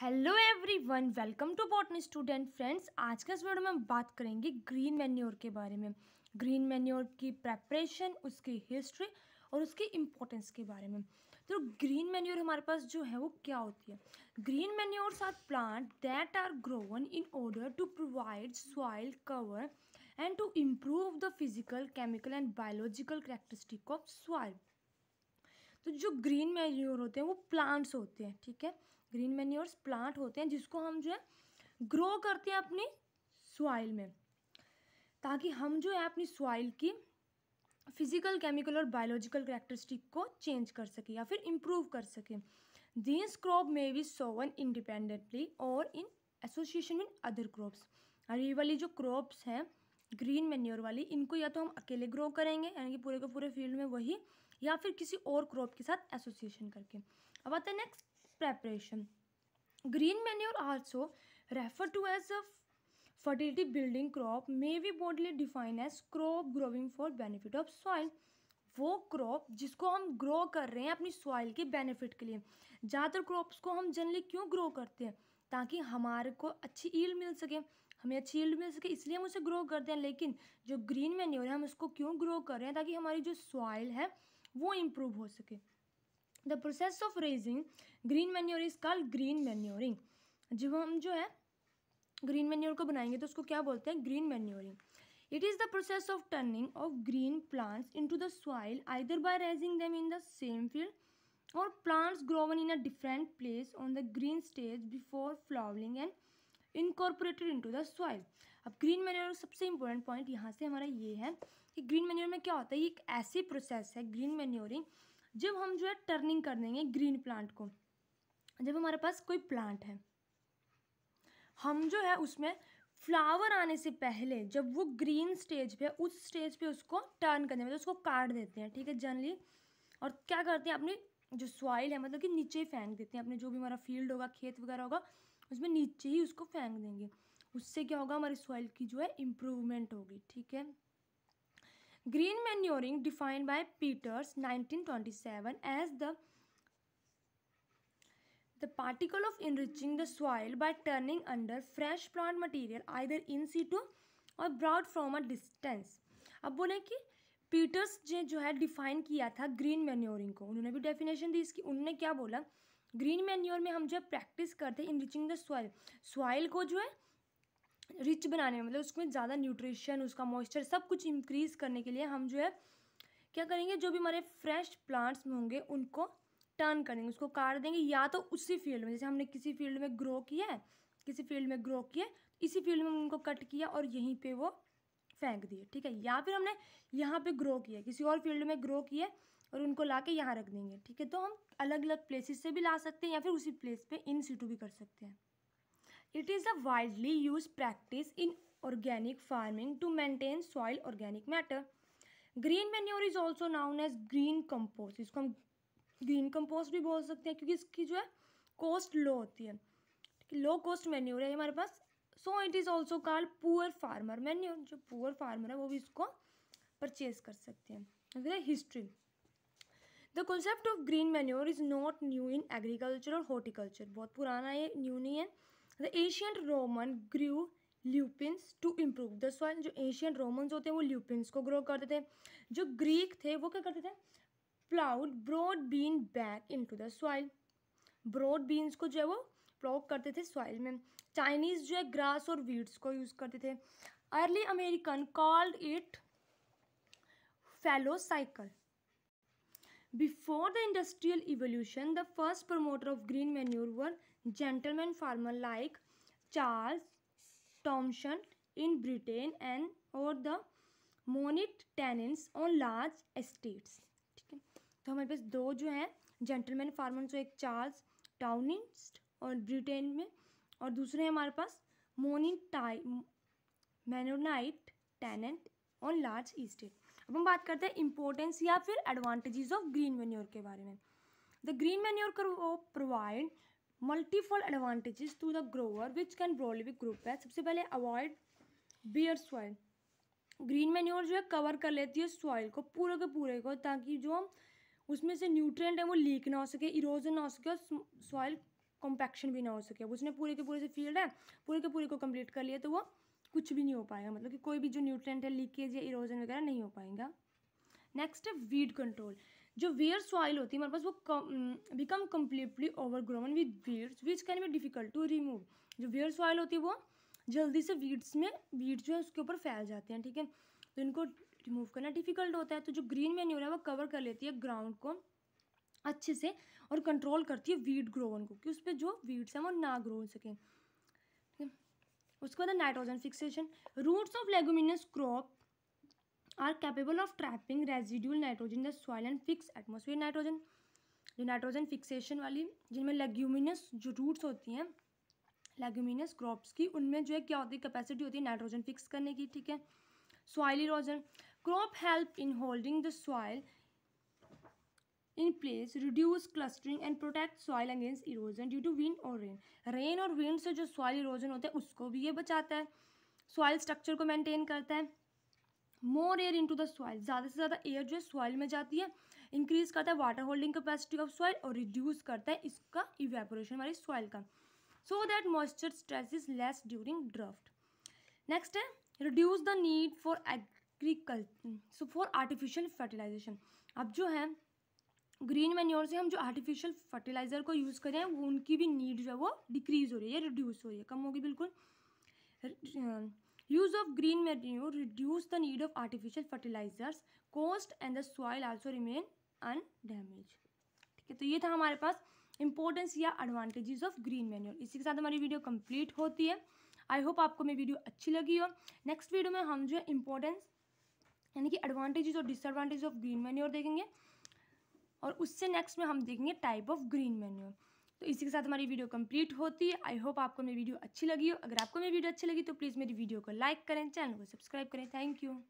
Hello everyone welcome to botany student friends आज के इस वीडियो में हम बात करेंगे ग्रीन मेन्योर के बारे में ग्रीन मेन्योर की प्रेपरेशन उसकी हिस्ट्री और उसकी इम्पोर्टेंस के बारे में तो ग्रीन मेन्योर हमारे पास जो है वो क्या होती है green manures are plant that are grown in order to provide soil cover and to improve the physical chemical and biological characteristic of soil तो जो ग्रीन मेन्योर होते हैं वो प्लांट्स होते हैं ठीक है थीके? ग्रीन मेन्योर्स प्लांट होते हैं जिसको हम जो है ग्रो करते हैं अपनी सॉइल में ताकि हम जो है अपनी सॉइल की फिजिकल केमिकल और बायोलॉजिकल करेक्टरिस्टिक को चेंज कर सकें या फिर इम्प्रूव कर सकें these crop may be sown independently और in association with other crops और ये वाली जो क्रॉप्स हैं ग्रीन मेन्योर वाली इनको या तो हम अकेले ग्रो करेंगे यानी कि पूरे के पूरे फील्ड में वही या फिर किसी और क्रॉप के साथ एसोसिएशन करके अब आता है next preparation. Green manure also referred to as a fertility building crop may be broadly defined as crop growing for benefit of soil वो क्रॉप जिसको हम ग्रो कर रहे हैं अपनी सॉइल के बेनिफिट के लिए ज़्यादातर क्रॉप्स को हम जनरली क्यों ग्रो करते हैं ताकि हमारे को अच्छी ईल्ड मिल सके हमें अच्छी ईल्ड मिल सके इसलिए हम उसे ग्रो करते हैं लेकिन जो ग्रीन मेन्योर है हम उसको क्यों ग्रो कर रहे हैं ताकि हमारी जो सॉइल है वो इम्प्रूव हो सके the process of raising green manure is call green manuring जब हम जो है ग्रीन मेन्योर को बनाएंगे तो उसको क्या बोलते हैं green manuring it is the process of turning of green plants into the soil either by raising them in the same field और plants grown in a different place on the green stage before flowering and incorporated to the soil अब green manure सबसे important point यहाँ से हमारा ये है कि green manure में क्या होता है ये एक ऐसी प्रोसेस है ग्रीन मैन्योरिंग जब हम जो है टर्निंग कर देंगे ग्रीन प्लांट को जब हमारे पास कोई प्लांट है हम जो है उसमें फ्लावर आने से पहले जब वो ग्रीन स्टेज पे उस स्टेज पे उसको टर्न करने मतलब उसको काट देते हैं ठीक है जनरली और क्या करते हैं अपनी जो सॉइल है मतलब कि नीचे ही फेंक देते हैं अपने जो भी हमारा फील्ड होगा खेत वगैरह होगा उसमें नीचे ही उसको फेंक देंगे उससे क्या होगा हमारी सॉइल की जो है इम्प्रूवमेंट होगी ठीक है green manuring defined by Peters 1927 as the particle of enriching the soil by turning under fresh plant material either in situ और ब्रॉड फ्रॉम अ डिस्टेंस अब बोले कि पीटर्स ने जो है डिफाइन किया था ग्रीन मैन्योरिंग को उन्होंने भी डेफिनेशन दी इसकी उन्होंने क्या बोला ग्रीन मैन्योर में हम जो है प्रैक्टिस करते हैं इनरिचिंग द सॉइल सॉइल को जो है रिच बनाने में मतलब उसमें ज़्यादा न्यूट्रिशन उसका मॉइस्चर सब कुछ इंक्रीज़ करने के लिए हम जो है क्या करेंगे जो भी हमारे फ्रेश प्लांट्स होंगे उनको टर्न करेंगे उसको काट देंगे या तो उसी फील्ड में जैसे हमने किसी फील्ड में ग्रो किया है किसी फील्ड में ग्रो किया इसी फील्ड में उनको कट किया और यहीं पर वो फेंक दिए ठीक है या फिर हमने यहाँ पर ग्रो किया किसी और फील्ड में ग्रो किया और उनको ला के यहाँ रख देंगे ठीक है तो हम अलग अलग प्लेसेस से भी ला सकते हैं या फिर उसी प्लेस पे इन सीटू भी कर सकते हैं it is a widely use practice in organic farming to maintain soil organic matter green manure is also known as green compost इसको हम ग्रीन कंपोस्ट भी बोल सकते हैं क्योंकि इसकी जो है कॉस्ट लो होती है लो कॉस्ट मेन्योर है हमारे पास so it is also called poor farmer manure जो पुअर फार्मर है वो भी इसको परचेज कर सकते हैं history the concept of green manure is not new in agriculture और हॉर्टिकल्चर बहुत पुराना है न्यू नहीं है the ancient Roman grew lupins to improve the soil जो एशियन रोमन्स होते हैं वो ल्यूपिन्स को ग्रो करते थे जो ग्रीक थे वो क्या करते थे ploughed broad bean back into the soil broad beans को जो है वो प्लाउ करते थे सॉइल में चाइनीज़ जो है ग्रास और वीड्स को यूज़ करते थे early American called it fallow cycle before the industrial evolution the first promoter of green manure were gentleman farmer like Charles Thomson in Britain and और the Mennonite tenants on large estates ठीक है तो हमारे पास दो जो हैं gentleman farmer जो एक चार्ल्स टाउनिस्ट और ब्रिटेन में और दूसरे हैं हमारे पास मोनिटाई Mennonite tenant on large estate अब हम बात करते हैं इंपॉर्टेंस या फिर एडवांटेजेस ऑफ ग्रीन मेन्योर के बारे में the green manure provide multiple advantages to the grower which can broadly be group है सबसे पहले avoid bare soil green manure जो है कवर कर लेती है सॉइल को पूरे के पूरे को ताकि जो उसमें से न्यूट्रेंट है वो लीक ना हो सके इरोजन ना हो सके और सॉइल कॉम्पैक्शन भी ना हो सके अब उसने पूरे के पूरे से फील्ड है पूरे के पूरे को कंप्लीट कर लिया तो वो कुछ भी नहीं हो पाएगा मतलब कि कोई भी जो न्यूट्रेंट है लीकेज या इरोजन वगैरह नहीं हो पाएगा नेक्स्ट है वीड कंट्रोल जो वेयर सॉइल होती है हमारे पास वो become completely overgrown with weeds which can be difficult to remove जो वेयर सॉइल होती है वो जल्दी से वीड्स में वीड जो है उसके ऊपर फैल जाते हैं ठीक है तो इनको रिमूव करना डिफिकल्ट होता है तो जो ग्रीन मेन्यूर है वो कवर कर लेती है ग्राउंड को अच्छे से और कंट्रोल करती है वीड ग्रोवन को कि उस पर जो वीड्स हैं वो ना ग्रो हो सकें उसके बाद nitrogen fixation roots of leguminous crop are capable of trapping residual nitrogen the soil and fix atmosphere nitrogen जो नाइट्रोजन फिक्सेशन वाली जिनमें लेग्यूमिनस जो रूट्स होती हैं लेग्यूमिनस क्रॉप्स की उनमें जो है क्या होती है कैपेसिटी होती है नाइट्रोजन फिक्स करने की ठीक है soil erosion crop help in holding the soil in place reduce clustering and protect soil against erosion due to wind और रेन रेन और विंड से जो सॉइल इरोजन होता है उसको भी ये बचाता है सॉइल स्ट्रक्चर को maintain करता है more air into the soil ज़्यादा से ज़्यादा एयर जो है सॉइल में जाती है इंक्रीज करता है water holding capacity of soil और रिड्यूस करता है इसका इवेपोरेशन हमारी सॉइल का so that moisture stress is less during drought next है reduce the need for agriculture so for artificial fertilisation अब जो है ग्रीन मेन्योर से हम जो आर्टिफिशियल फर्टिलाइज़र को यूज़ करें वो उनकी भी नीड जो है वो डिक्रीज़ हो रही है रिड्यूस हो रही है कम होगी बिल्कुल use of green manure reduce the need of artificial fertilisers cost and the soil also remain damage ठीक है तो ये था हमारे पास इंपॉर्टेंस या एडवांटेजेस ऑफ ग्रीन मेन्योर इसी के साथ हमारी वीडियो कंप्लीट होती है आई होप आपको मेरी वीडियो अच्छी लगी हो नेक्स्ट वीडियो में हम जो है इंपॉर्टेंस यानी कि एडवांटेजेस और डिसएडवांटेज ऑफ ग्रीन मेन्योर देखेंगे और उससे नेक्स्ट में हम देखेंगे टाइप ऑफ ग्रीन मेन्यू तो इसी के साथ हमारी वीडियो कंप्लीट होती है आई होप आपको मेरी वीडियो अच्छी लगी हो अगर आपको मेरी वीडियो अच्छी लगी तो प्लीज़ मेरी वीडियो को लाइक करें चैनल को सब्सक्राइब करें थैंक यू